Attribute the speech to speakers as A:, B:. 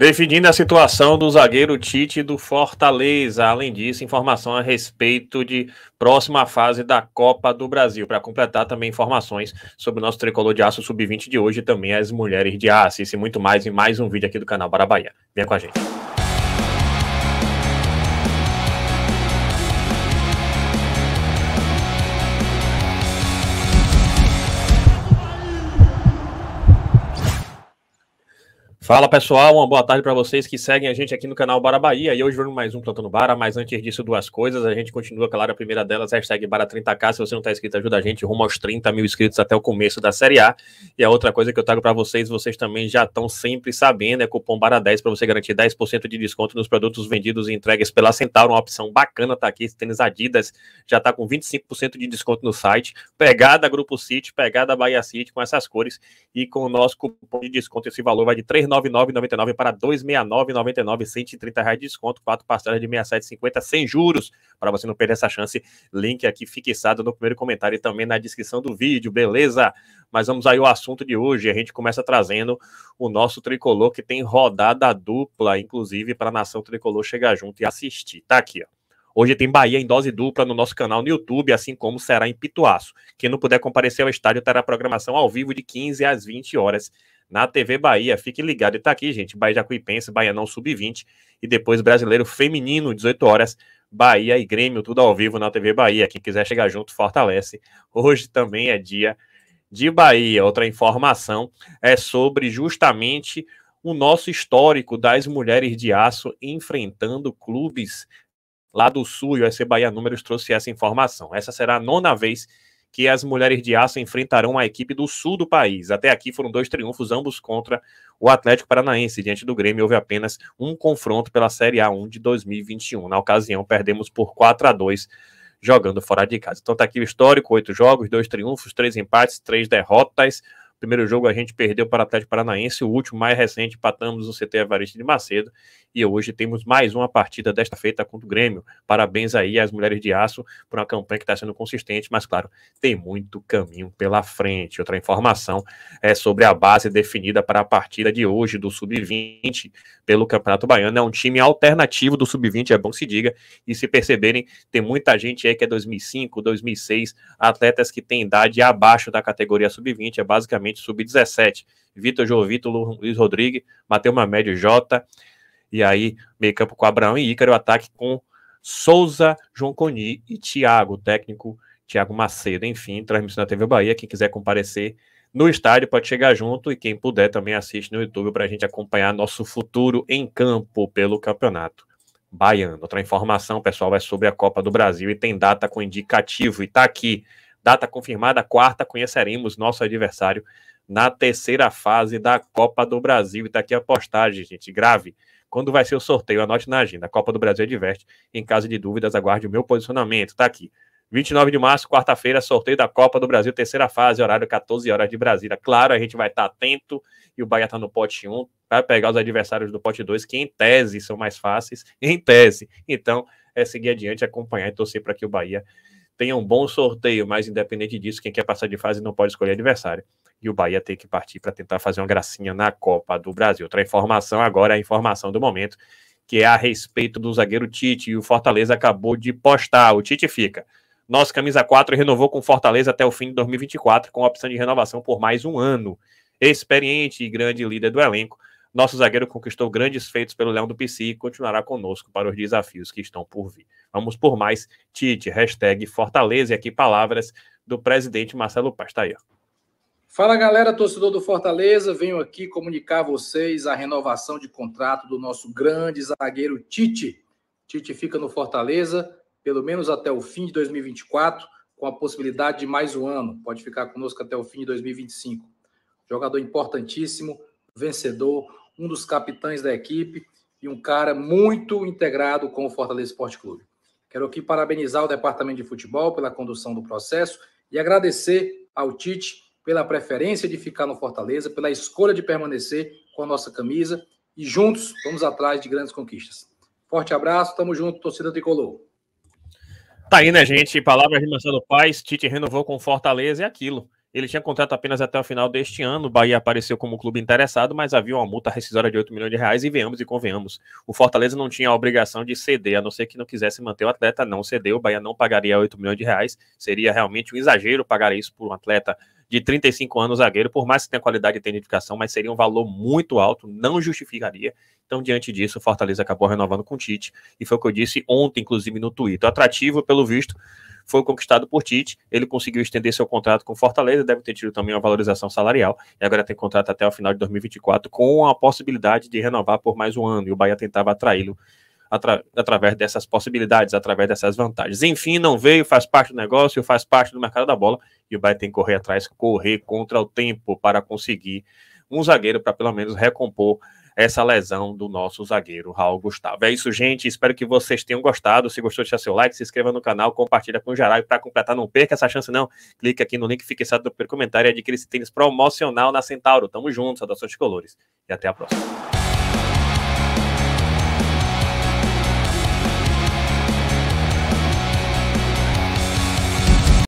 A: Definindo a situação do zagueiro Tite do Fortaleza. Além disso, informação a respeito de próxima fase da Copa do Brasil. Para completar também informações sobre o nosso tricolor de aço sub-20 de hoje e também as mulheres de aço. Isso e muito mais em mais um vídeo aqui do canal Barabaia. Venha com a gente. Fala pessoal, uma boa tarde para vocês que seguem a gente aqui no canal Bara Bahia. E hoje vamos mais um Plantando Bara, mas antes disso, duas coisas. A gente continua, claro, a primeira delas, hashtag Bara30k. Se você não está inscrito, ajuda a gente rumo aos 30 mil inscritos até o começo da Série A. E a outra coisa que eu trago para vocês, vocês também já estão sempre sabendo, é cupom Bara10 para você garantir 10% de desconto nos produtos vendidos e entregues pela Centauro. Uma opção bacana, tá aqui. Esse tênis Adidas já está com 25% de desconto no site. Pegada Grupo City, pegada Bahia City, com essas cores. E com o nosso cupom de desconto, esse valor vai de 3,9 999,99 para 269,99, 130 reais de desconto, quatro parcelas de 67,50 sem juros, para você não perder essa chance. Link aqui fixado no primeiro comentário e também na descrição do vídeo, beleza? Mas vamos aí ao assunto de hoje. A gente começa trazendo o nosso tricolor que tem rodada dupla, inclusive para a nação tricolor chegar junto e assistir. Tá aqui, ó. Hoje tem Bahia em dose dupla no nosso canal no YouTube, assim como será em Pituaço. Quem não puder comparecer ao estádio terá programação ao vivo de 15 às 20 horas na TV Bahia. Fique ligado, e está aqui, gente. Bahia Jacuipense, não Sub-20 e depois Brasileiro Feminino, 18 horas, Bahia e Grêmio, tudo ao vivo na TV Bahia. Quem quiser chegar junto, fortalece. Hoje também é dia de Bahia. Outra informação é sobre justamente o nosso histórico das mulheres de aço enfrentando clubes lá do Sul. E o SC Bahia Números trouxe essa informação. Essa será a nona vez que as mulheres de aço enfrentarão a equipe do sul do país. Até aqui foram dois triunfos, ambos contra o Atlético Paranaense. Diante do Grêmio, houve apenas um confronto pela Série A1 de 2021. Na ocasião, perdemos por 4 a 2 jogando fora de casa. Então tá aqui o histórico: oito jogos, dois triunfos, três empates, três derrotas. Primeiro jogo a gente perdeu para o Atlético Paranaense, o último mais recente empatamos o CT Evaristo de Macedo e hoje temos mais uma partida desta feita contra o Grêmio. Parabéns aí às mulheres de aço por uma campanha que está sendo consistente, mas claro, tem muito caminho pela frente. Outra informação é sobre a base definida para a partida de hoje do Sub-20 pelo Campeonato Baiano. É um time alternativo do Sub-20, é bom se diga, e se perceberem, tem muita gente aí que é 2005, 2006, atletas que têm idade abaixo da categoria Sub-20, é basicamente Sub-17. Vitor Jovito, Luiz Rodrigues, Matheus Mamédio Jota, e aí, meio campo com Abraão e Ícaro, ataque com Souza, João Coni e Thiago, técnico Thiago Macedo. Enfim, transmissão da TV Bahia. Quem quiser comparecer no estádio pode chegar junto e quem puder também assiste no YouTube para a gente acompanhar nosso futuro em campo pelo campeonato. Baiano. Outra informação, pessoal, é sobre a Copa do Brasil e tem data com indicativo e está aqui. Data confirmada, quarta, conheceremos nosso adversário na terceira fase da Copa do Brasil. E tá aqui a postagem, gente, grave. Quando vai ser o sorteio? Anote na agenda. A Copa do Brasil adverte. É em caso de dúvidas, aguarde o meu posicionamento. Tá aqui. 29 de março, quarta-feira, sorteio da Copa do Brasil, terceira fase, horário 14 horas de Brasília. Claro, a gente vai estar tá atento e o Bahia está no pote 1, vai pegar os adversários do pote 2, que em tese são mais fáceis, em tese. Então, é seguir adiante, acompanhar e torcer para que o Bahia tenha um bom sorteio, mas independente disso, quem quer passar de fase não pode escolher adversário. E o Bahia tem que partir para tentar fazer uma gracinha na Copa do Brasil. Outra informação agora, é a informação do momento, que é a respeito do zagueiro Tite. E o Fortaleza acabou de postar. O Tite fica. Nosso camisa 4 renovou com Fortaleza até o fim de 2024, com opção de renovação por mais um ano. Experiente e grande líder do elenco, nosso zagueiro conquistou grandes feitos pelo Leão do PC e continuará conosco para os desafios que estão por vir. Vamos por mais, Tite, hashtag Fortaleza e aqui palavras do presidente Marcelo Paz. Tá aí, ó.
B: Fala galera, torcedor do Fortaleza, venho aqui comunicar a vocês a renovação de contrato do nosso grande zagueiro Tite. Tite fica no Fortaleza pelo menos até o fim de 2024, com a possibilidade de mais um ano. Pode ficar conosco até o fim de 2025. Jogador importantíssimo, vencedor, um dos capitães da equipe e um cara muito integrado com o Fortaleza Esporte Clube. Quero aqui parabenizar o Departamento de Futebol pela condução do processo e agradecer ao Tite pela preferência de ficar no Fortaleza, pela escolha de permanecer com a nossa camisa e juntos vamos atrás de grandes conquistas. Forte abraço, tamo junto, torcida tricolor.
A: Tá aí, né, gente? Palavras de Marcelo Paz, Tite renovou com Fortaleza, é aquilo. Ele tinha contrato apenas até o final deste ano. O Bahia apareceu como clube interessado, mas havia uma multa rescisória de 8 milhões de reais e venhamos e convenhamos. O Fortaleza não tinha a obrigação de ceder, a não ser que não quisesse manter o atleta, não cedeu. O Bahia não pagaria 8 milhões de reais. Seria realmente um exagero pagar isso por um atleta de 35 anos zagueiro, por mais que tenha qualidade e tenha indicação, mas seria um valor muito alto, não justificaria. Então, diante disso, o Fortaleza acabou renovando com o Tite, e foi o que eu disse ontem, inclusive, no Twitter. Atrativo, pelo visto, foi conquistado por Tite. Ele conseguiu estender seu contrato com Fortaleza, deve ter tido também uma valorização salarial, e agora tem contrato até o final de 2024, com a possibilidade de renovar por mais um ano, e o Bahia tentava atraí-lo Atra, através dessas possibilidades, através dessas vantagens. Enfim, não veio, faz parte do negócio, faz parte do mercado da bola e o Bahia tem que correr atrás, correr contra o tempo para conseguir um zagueiro para pelo menos recompor essa lesão do nosso zagueiro Raul Gustavo. É isso, gente. Espero que vocês tenham gostado. Se gostou, deixa seu like, se inscreva no canal, compartilha com o E para completar. Não perca essa chance, não. Clique aqui no link, fique sabendo do primeiro comentário e adquira esse tênis promocional na Centauro. Tamo junto, saudações de colores e até a próxima.